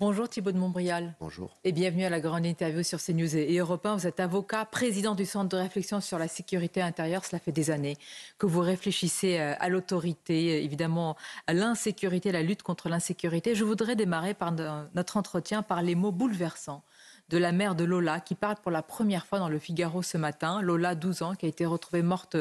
Bonjour Thibault de Montbrial. Bonjour. Et bienvenue à la grande interview sur CNews et Europe Vous êtes avocat, président du Centre de réflexion sur la sécurité intérieure. Cela fait des années que vous réfléchissez euh, à l'autorité, évidemment à l'insécurité, la lutte contre l'insécurité. Je voudrais démarrer par notre entretien par les mots bouleversants de la mère de Lola qui parle pour la première fois dans le Figaro ce matin. Lola, 12 ans, qui a été retrouvée morte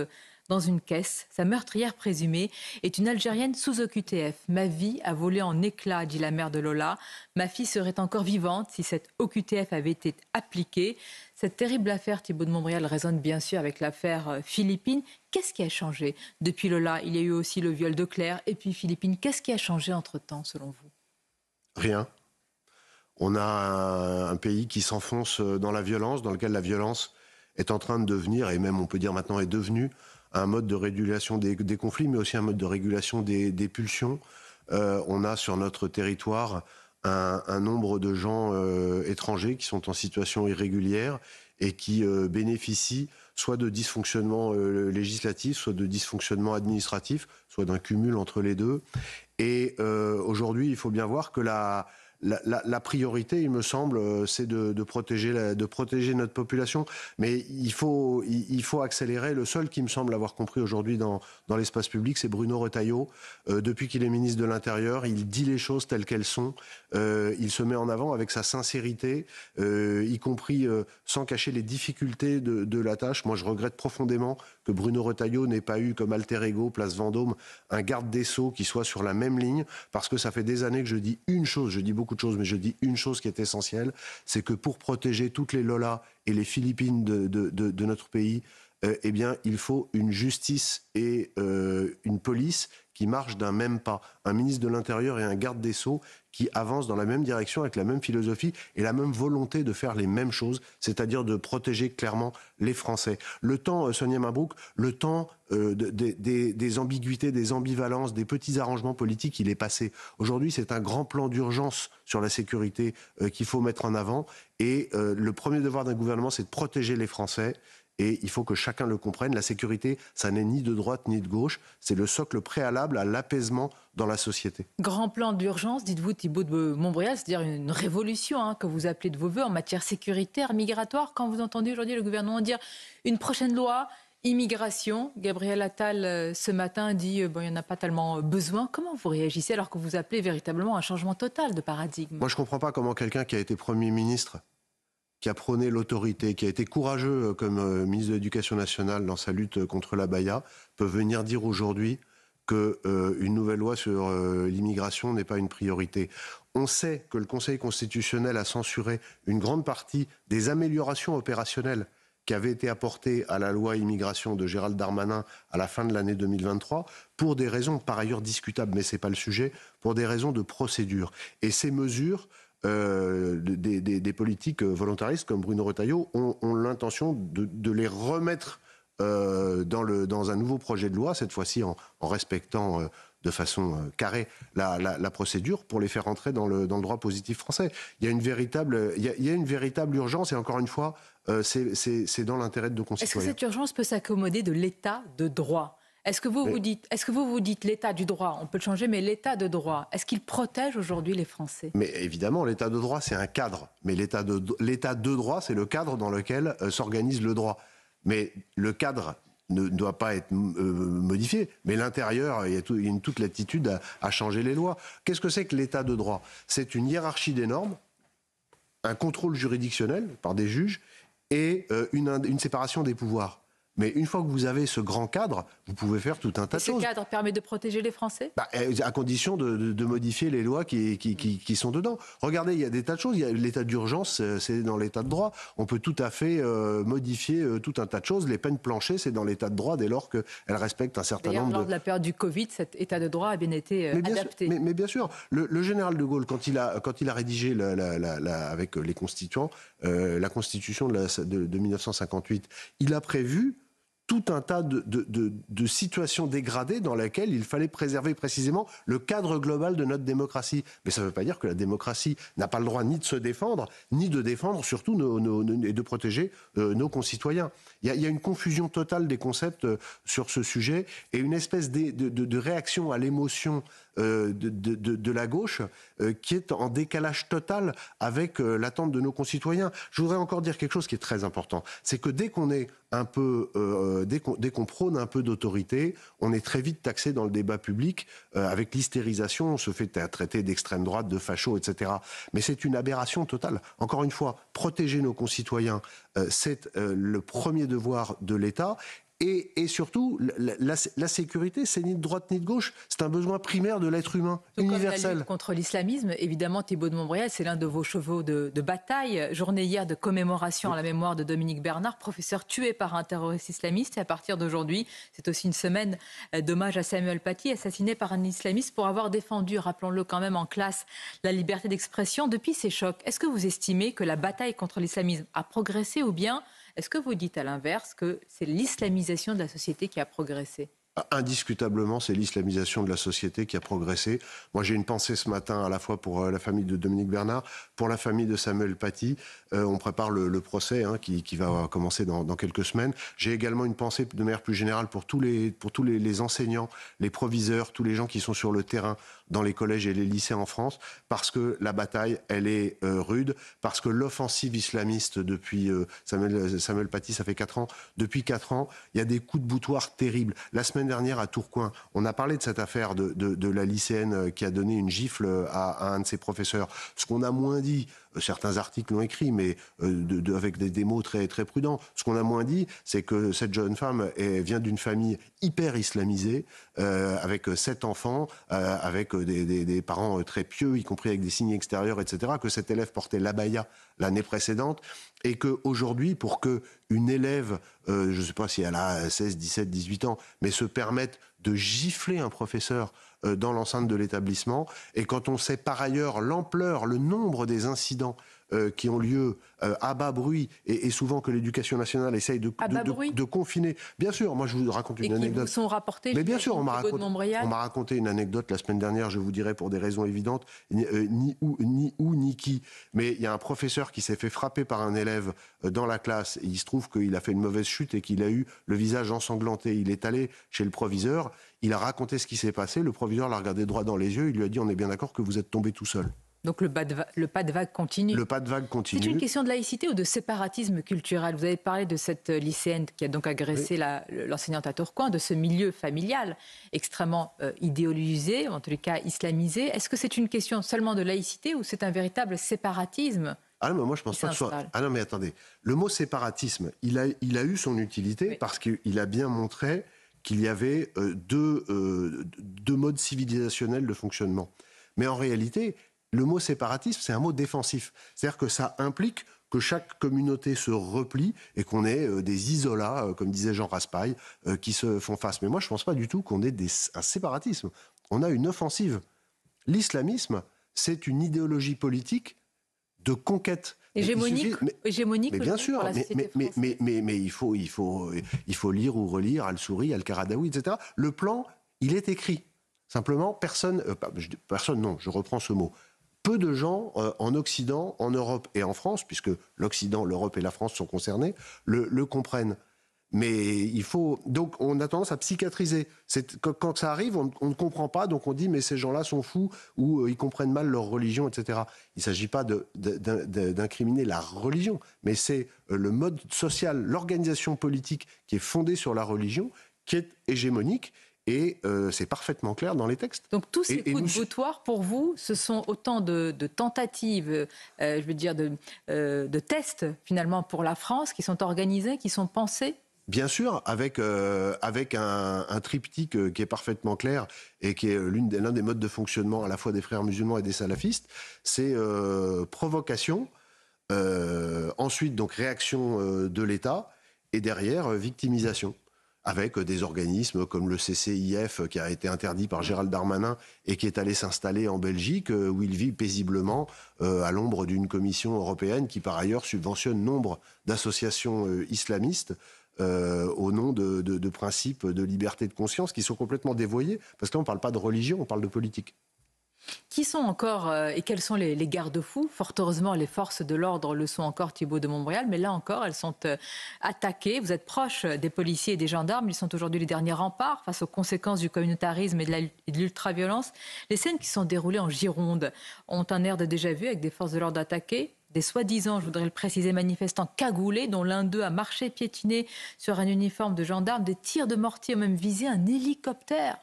dans une caisse. Sa meurtrière présumée est une Algérienne sous OQTF. Ma vie a volé en éclats, dit la mère de Lola. Ma fille serait encore vivante si cette OQTF avait été appliquée. Cette terrible affaire, Thibault de Montbrial, résonne bien sûr avec l'affaire euh, Philippine. Qu'est-ce qui a changé Depuis Lola, il y a eu aussi le viol de Claire et puis Philippine. Qu'est-ce qui a changé entre-temps, selon vous Rien. On a un pays qui s'enfonce euh, dans la violence, dans lequel la violence est en train de devenir, et même on peut dire maintenant est devenue, un mode de régulation des, conflits, mais aussi un mode de régulation des, pulsions. Euh, on a sur notre territoire un, nombre de gens euh, étrangers qui sont en situation irrégulière et qui euh, bénéficient soit de dysfonctionnements législatifs, soit de dysfonctionnements administratifs, soit d'un cumul entre les deux. Et aujourd'hui, il faut bien voir que la, la, priorité, il me semble, euh, c'est de, protéger de protéger notre population. Mais il faut, il, faut accélérer. Le seul qui me semble avoir compris aujourd'hui dans, l'espace public, c'est Bruno Retailleau. Euh, depuis qu'il est ministre de l'Intérieur, il dit les choses telles qu'elles sont. Euh, il se met en avant avec sa sincérité, y compris sans cacher les difficultés de, de la tâche. Moi, je regrette profondément que Bruno Retailleau n'ait pas eu comme alter ego, place Vendôme, un garde des Sceaux qui soit sur la même ligne, parce que ça fait des années que je dis une chose, je dis beaucoup de choses, mais je dis une chose qui est essentielle, c'est que pour protéger toutes les Lola et les Philippines de, notre pays, euh, eh bien, il faut une justice et euh, une police qui marchent d'un même pas, un ministre de l'Intérieur et un garde des Sceaux qui avancent dans la même direction avec la même philosophie et la même volonté de faire les mêmes choses, c'est-à-dire de protéger clairement les Français. Le temps, euh, Sonia Mabrouk, le temps euh, des, ambiguïtés, des ambivalences, des petits arrangements politiques, il est passé. Aujourd'hui, c'est un grand plan d'urgence sur la sécurité euh, qu'il faut mettre en avant. Et le premier devoir d'un gouvernement, c'est de protéger les Français et il faut que chacun le comprenne. La sécurité, ça n'est ni de droite ni de gauche, c'est le socle préalable à l'apaisement dans la société. Grand plan d'urgence, dites-vous Thibault de Montbrial, c'est-à-dire une révolution hein, que vous appelez de vos voeux en matière sécuritaire, migratoire. Quand vous entendez aujourd'hui le gouvernement dire une prochaine loi immigration, Gabriel Attal euh, ce matin dit euh, bon il n'y en a pas tellement euh, besoin. Comment vous réagissez alors que vous appelez véritablement un changement total de paradigme Moi je ne comprends pas comment quelqu'un qui a été Premier ministre qui a prôné l'autorité, qui a été courageux euh, comme euh, ministre de l'Éducation nationale dans sa lutte euh, contre la Baïa, peut venir dire aujourd'hui qu'une nouvelle loi sur l'immigration n'est pas une priorité. On sait que le Conseil constitutionnel a censuré une grande partie des améliorations opérationnelles qui avaient été apportées à la loi immigration de Gérald Darmanin à la fin de l'année 2023 pour des raisons par ailleurs discutables, mais ce n'est pas le sujet, pour des raisons de procédure. Et ces mesures euh, des, politiques volontaristes comme Bruno Retailleau ont, l'intention de, les remettre euh, dans, un nouveau projet de loi, cette fois-ci en, respectant euh, de façon carrée la, procédure pour les faire entrer dans le, droit positif français. Il y a une véritable, il y a une véritable urgence et encore une fois, c'est dans l'intérêt de nos concitoyens. Est-ce que cette urgence peut s'accommoder de l'état de droit est-ce que vous vous dites, l'état du droit, on peut le changer, mais l'état de droit, est-ce qu'il protège aujourd'hui les Français Mais évidemment, l'état de droit, c'est un cadre. Mais l'état de, de droit, c'est le cadre dans lequel euh, s'organise le droit. Mais le cadre ne doit pas être euh, modifié. Mais l'intérieur, il y a, toute l'attitude à, changer les lois. Qu'est-ce que c'est que l'état de droit C'est une hiérarchie des normes, un contrôle juridictionnel par des juges et euh, une séparation des pouvoirs. Mais une fois que vous avez ce grand cadre, vous pouvez faire tout un tas de choses. Ce cadre permet de protéger les Français bah, euh, À condition de, modifier les lois qui, qui, sont dedans. Regardez, il y a des tas de choses. L'état d'urgence, euh, c'est dans l'état de droit. On peut tout à fait euh, modifier tout un tas de choses. Les peines planchées, c'est dans l'état de droit dès lors qu'elles respectent un certain nombre de... lors de... la période du Covid, cet état de droit a bien été adapté. mais, bien sûr, le, général de Gaulle, quand il a, quand il a rédigé avec les constituants la constitution de 1958, il a prévu tout un tas de, de, de, situations dégradées dans lesquelles il fallait préserver précisément le cadre global de notre démocratie. Mais ça ne veut pas dire que la démocratie n'a pas le droit ni de se défendre, ni de défendre surtout nos, et de protéger euh, nos concitoyens. Il y, a une confusion totale des concepts euh, sur ce sujet et une espèce de, réaction à l'émotion euh, de, la gauche euh, qui est en décalage total avec euh, l'attente de nos concitoyens. Je voudrais encore dire quelque chose qui est très important, c'est que dès qu'on est un peu, prône un peu d'autorité, on est très vite taxé dans le débat public avec l'hystérisation, on se fait traiter d'extrême droite, de facho, etc. Mais c'est une aberration totale. Encore une fois, protéger nos concitoyens, c'est le premier devoir de l'État et, surtout, la, sécurité, c'est ni de droite ni de gauche, c'est un besoin primaire de l'être humain, universel. la lutte contre l'islamisme, évidemment, Thibault de Montbrial, c'est l'un de vos chevaux de, de, bataille. Journée hier de commémoration à la mémoire de Dominique Bernard, professeur tué par un terroriste islamiste. Et à partir d'aujourd'hui, c'est aussi une semaine euh, d'hommage à Samuel Paty, assassiné par un islamiste pour avoir défendu, rappelons-le quand même en classe, la liberté d'expression. Depuis ces chocs, est-ce que vous estimez que la bataille contre l'islamisme a progressé ou bien est-ce que vous dites à l'inverse que c'est l'islamisation de la société qui a progressé ah, Indiscutablement, c'est l'islamisation de la société qui a progressé. Moi, j'ai une pensée ce matin à la fois pour euh, la famille de Dominique Bernard, pour la famille de Samuel Paty. Euh, on prépare le, procès hein, qui, va commencer dans, quelques semaines. J'ai également une pensée de manière plus générale pour tous les, pour tous les enseignants, les proviseurs, tous les gens qui sont sur le terrain dans les collèges et les lycées en France, parce que la bataille, elle est euh, rude, parce que l'offensive islamiste depuis euh, euh, Samuel, Paty, ça fait 4 ans, depuis 4 ans, il y a des coups de boutoir terribles. La semaine dernière à Tourcoing, on a parlé de cette affaire de, la lycéenne qui a donné une gifle à un de ses professeurs. Ce qu'on a moins dit certains articles l'ont écrit, mais euh, avec des, mots très, très prudents. Ce qu'on a moins dit, c'est que cette jeune femme vient d'une famille hyper islamisée, euh, avec sept enfants, euh, avec des, parents très pieux, y compris avec des signes extérieurs, etc., que cet élève portait l'abaya l'année précédente, et qu'aujourd'hui, pour qu'une élève, je ne sais pas si elle a 16, 17, 18 ans, mais se permette de gifler un professeur euh, dans l'enceinte de l'établissement. Et quand on sait par ailleurs l'ampleur, le nombre des incidents euh, qui ont lieu euh, à bas bruit et, souvent que l'éducation nationale essaye de, de, confiner. Bien sûr, moi je vous raconte une anecdote. sont Mais bien sûr, on m'a raconté, une anecdote la semaine dernière. Je vous dirai pour des raisons évidentes ni, euh, ni où ni où ni qui. Mais il y a un professeur qui s'est fait frapper par un élève dans la classe. Et il se trouve qu'il a fait une mauvaise chute et qu'il a eu le visage ensanglanté. Il est allé chez le proviseur. Il a raconté ce qui s'est passé. Le proviseur l'a regardé droit dans les yeux. Il lui a dit On est bien d'accord que vous êtes tombé tout seul. Donc le pas, de le pas de vague continue. Le pas de vague continue. C'est une question de laïcité ou de séparatisme culturel. Vous avez parlé de cette euh, lycéenne qui a donc agressé l'enseignante à Tourcoing, de ce milieu familial extrêmement euh, idéologisé, en tout cas islamisé. Est-ce que c'est une question seulement de laïcité ou c'est un véritable séparatisme ah non, mais moi je pense pas que ce soit. Ah non, mais attendez. Le mot séparatisme, il a, il a eu son utilité parce qu'il a bien montré qu'il y avait euh, deux, deux modes civilisationnels de fonctionnement. Mais en réalité, le mot séparatisme, c'est un mot défensif. C'est-à-dire que ça implique que chaque communauté se replie et qu'on ait euh, des isolats, euh, comme disait Jean Raspail, euh, qui se font face. Mais moi, je ne pense pas du tout qu'on ait des, un séparatisme. On a une offensive. L'islamisme, c'est une idéologie politique de conquête. Hégémonique, mais, hégémonique mais bien sûr, mais, mais, mais, il, faut, il, faut, il faut lire ou relire Al-Souri, Al-Karadawi, etc. Le plan, il est écrit. Simplement, personne, personne non, je reprends ce mot, peu de gens euh, en Occident, en Europe et en France, puisque l'Occident, l'Europe et la France sont concernés, le, comprennent. Mais il faut. Donc, on a tendance à psychiatriser. Quand, ça arrive, on, ne comprend pas, donc on dit, mais ces gens-là sont fous, ou euh, ils comprennent mal leur religion, etc. Il ne s'agit pas d'incriminer la religion, mais c'est euh, le mode social, l'organisation politique qui est fondée sur la religion, qui est hégémonique et euh, c'est parfaitement clair dans les textes. Donc tous ces coups de boutoir, pour vous, ce sont autant de, tentatives, euh, je veux dire, euh, de, tests finalement pour la France qui sont organisés, qui sont pensés Bien sûr, avec, avec un, triptyque qui est parfaitement clair et qui est l'un des, des modes de fonctionnement à la fois des frères musulmans et des salafistes, c'est provocation, ensuite donc réaction de l'État et derrière victimisation avec euh, des organismes comme le CCIF euh, qui a été interdit par Gérald Darmanin et qui est allé s'installer en Belgique euh, où il vit paisiblement à l'ombre d'une commission européenne qui par ailleurs subventionne nombre d'associations islamistes. au nom de, principes de liberté de conscience qui sont complètement dévoyés, parce qu'on ne parle pas de religion, on parle de politique. Qui sont encore euh, et quels sont les, garde-fous Fort heureusement, les forces de l'ordre le sont encore, Thibault de Montbrial, mais là encore, elles sont euh, attaquées. Vous êtes proche euh, des policiers et des gendarmes. Ils sont aujourd'hui les derniers remparts face aux conséquences du communautarisme et de l'ultraviolence. Les scènes qui sont déroulées en Gironde ont un air de déjà-vu avec des forces de l'ordre attaquées, des soi-disant, je voudrais le préciser, manifestants cagoulés, dont l'un d'eux a marché piétiné sur un uniforme de gendarme, des tirs de mortier ont même visé un hélicoptère.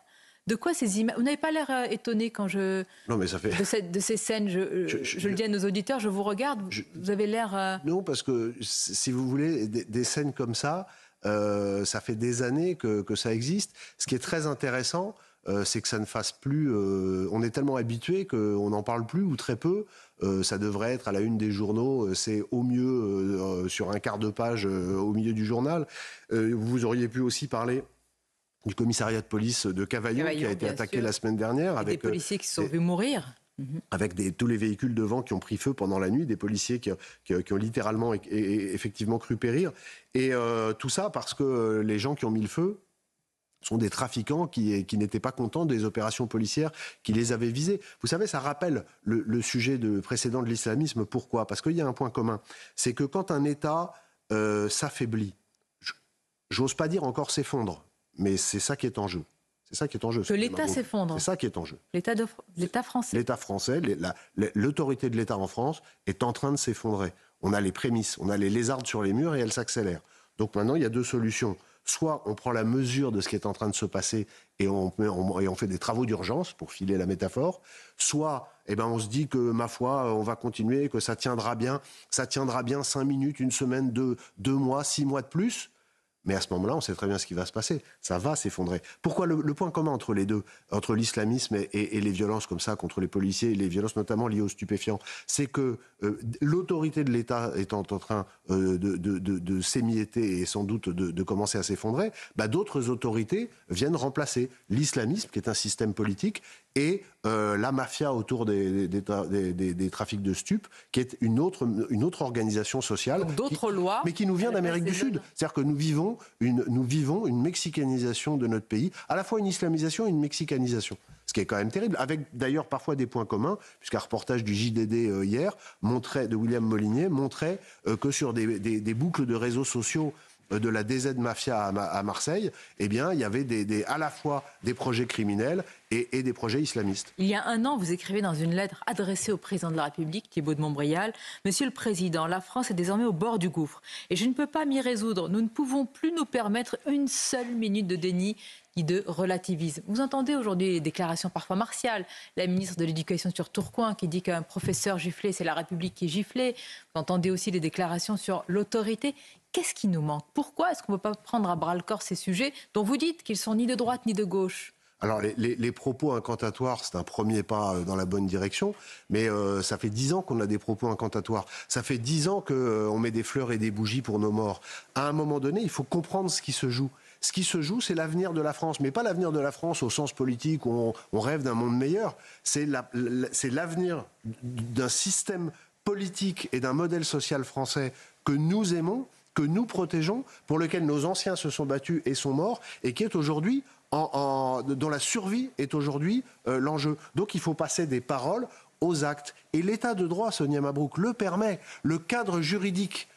De quoi ces images Vous n'avez pas l'air euh, étonné quand je. Non, mais ça fait. De, ces scènes, euh, je, le dis à nos auditeurs, je vous regarde, vous avez l'air. Euh, non, parce que si vous voulez, des, scènes comme ça, ça fait des années que, ça existe. Ce qui est très intéressant, c'est que ça ne fasse plus. on est tellement habitué qu'on n'en parle plus ou très peu. ça devrait être à la une des journaux. C'est au mieux sur un quart de page au milieu du journal. vous auriez pu aussi parler du commissariat de police de Cavaillon, qui a été attaqué la semaine dernière. avec des euh, policiers qui se sont vus mourir mhm. avec des, tous les véhicules devant qui ont pris feu pendant la nuit, des policiers qui, ont littéralement et, effectivement cru périr. Et euh, tout ça parce que euh, les gens qui ont mis le feu sont des trafiquants qui, qui n'étaient pas contents des opérations policières qui les avaient visés. Vous savez, ça rappelle le, sujet de, précédent de l'islamisme. Pourquoi Parce qu'il y a un point commun. C'est que quand un État s'affaiblit, j'ose pas dire encore s'effondre, mais c'est ça qui est en jeu. C'est ça qui est en jeu. Que l'État s'effondre. C'est ça qui est en jeu. L'État français. L'État français, l'autorité de l'État en France est en train de s'effondrer. On a les prémices, on a les lézardes sur les murs et elles s'accélèrent. Donc maintenant, il y a deux solutions. Soit on prend la mesure de ce qui est en train de se passer et on, on fait des travaux d'urgence, pour filer la métaphore, soit eh ben, on se dit que, ma foi, euh, on va continuer, que ça tiendra bien, ça tiendra bien cinq minutes, une semaine, deux, deux mois, six mois de plus, mais à ce moment-là, on sait très bien ce qui va se passer. Ça va s'effondrer. Pourquoi le, point commun entre les deux, entre l'islamisme et, les violences comme ça contre les policiers, les violences notamment liées aux stupéfiants, c'est que euh, l'autorité de l'État étant en train euh, de, s'émietter et sans doute de, commencer à s'effondrer, bah, d'autres autorités viennent remplacer l'islamisme, qui est un système politique, et euh, la mafia autour des, des, trafics de stupes, qui est une autre, une autre organisation sociale. D'autres lois. Mais qui nous vient d'Amérique du Sud. C'est-à-dire que nous vivons, une, nous vivons une mexicanisation de notre pays, à la fois une islamisation et une mexicanisation. Ce qui est quand même terrible, avec d'ailleurs parfois des points communs, puisqu'un reportage du JDD euh, hier montrait, de William Molinier montrait euh, que sur des boucles de réseaux sociaux de la DZ Mafia à, Marseille, eh bien, il y avait des, à la fois des projets criminels et, des projets islamistes. Il y a un an, vous écrivez dans une lettre adressée au président de la République, Thibault de Montbrial, Monsieur le Président, la France est désormais au bord du gouffre et je ne peux pas m'y résoudre. Nous ne pouvons plus nous permettre une seule minute de déni ni de relativisme. Vous entendez aujourd'hui les déclarations parfois martiales. La ministre de l'Éducation sur Tourcoing qui dit qu'un professeur giflé, c'est la République qui est giflée. Vous entendez aussi des déclarations sur l'autorité. Qu'est-ce qui nous manque Pourquoi est-ce qu'on ne peut pas prendre à bras le corps ces sujets dont vous dites qu'ils sont ni de droite ni de gauche alors les, propos incantatoires, c'est un premier pas euh, dans la bonne direction, mais euh, ça fait dix ans qu'on a des propos incantatoires. Ça fait dix ans qu'on euh, met des fleurs et des bougies pour nos morts. À un moment donné, il faut comprendre ce qui se joue. Ce qui se joue, c'est l'avenir de la France, mais pas l'avenir de la France au sens politique où on, rêve d'un monde meilleur. C'est l'avenir d'un système politique et d'un modèle social français que nous aimons, que nous protégeons, pour lequel nos anciens se sont battus et sont morts, et qui est aujourd'hui en, dont la survie est aujourd'hui euh, l'enjeu. Donc il faut passer des paroles aux actes. Et l'état de droit, Sonia Mabrouk, le permet. Le cadre juridique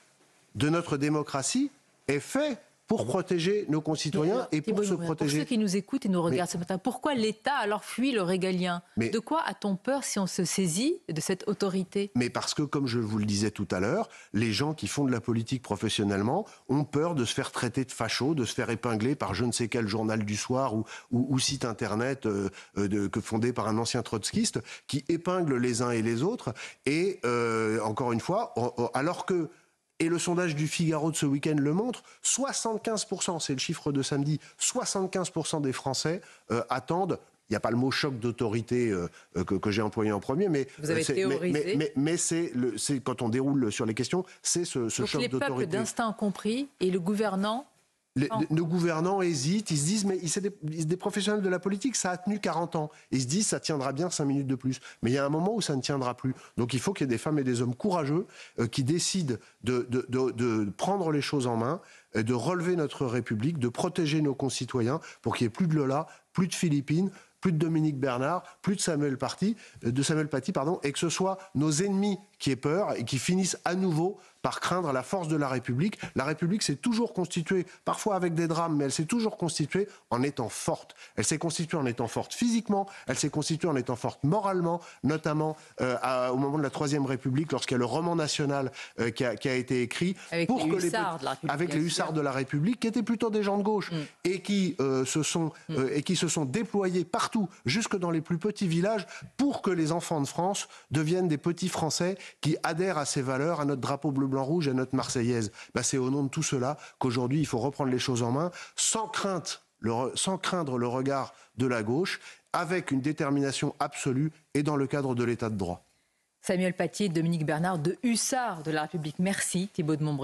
de notre démocratie est fait pour protéger nos concitoyens et, pour se protéger. Pour ceux qui nous écoutent et nous regardent ce matin, pourquoi l'État alors fuit le régalien De quoi a-t-on peur si on se saisit de cette autorité Mais parce que, comme je vous le disais tout à l'heure, les gens qui font de la politique professionnellement ont peur de se faire traiter de facho, de se faire épingler par je ne sais quel journal du soir ou, site internet euh, euh, que fondé par un ancien trotskiste qui épingle les uns et les autres. Et euh, encore une fois, alors que et le sondage du Figaro de ce week-end le montre, 75%, c'est le chiffre de samedi, 75% des Français euh, attendent il n'y a pas le mot choc d'autorité euh, euh, que, j'ai employé en premier, mais mais, c'est, quand on déroule sur les questions, c'est ce, choc d'autorité. Les d'instinct compris et le gouvernant nos gouvernants hésitent, ils se disent, mais c'est des, des, professionnels de la politique, ça a tenu 40 ans. Ils se disent, ça tiendra bien 5 minutes de plus. Mais il y a un moment où ça ne tiendra plus. Donc il faut qu'il y ait des femmes et des hommes courageux euh, qui décident de, prendre les choses en main, et euh, de relever notre République, de protéger nos concitoyens pour qu'il n'y ait plus de Lola, plus de Philippines, plus de Dominique Bernard, plus de Samuel, euh, de Samuel Paty, pardon, et que ce soit nos ennemis qui aient peur et qui finissent à nouveau par craindre la force de la République. La République s'est toujours constituée, parfois avec des drames, mais elle s'est toujours constituée en étant forte. Elle s'est constituée en étant forte physiquement, elle s'est constituée en étant forte moralement, notamment euh, au moment de la Troisième République, lorsqu'il y a le roman national euh, qui, a, été écrit avec pour les que hussards les, avec les hussards de la République, qui étaient plutôt des gens de gauche mm. et qui euh, se sont mm. et qui se sont déployés partout, jusque dans les plus petits villages, pour que les enfants de France deviennent des petits Français qui adhèrent à ces valeurs, à notre drapeau bleu-blanc-rouge, à notre Marseillaise. Bah, c'est au nom de tout cela qu'aujourd'hui, il faut reprendre les choses en main, sans crainte sans craindre le regard de la gauche, avec une détermination absolue et dans le cadre de l'état de droit. Samuel Paty Dominique Bernard de Hussard de la République. Merci de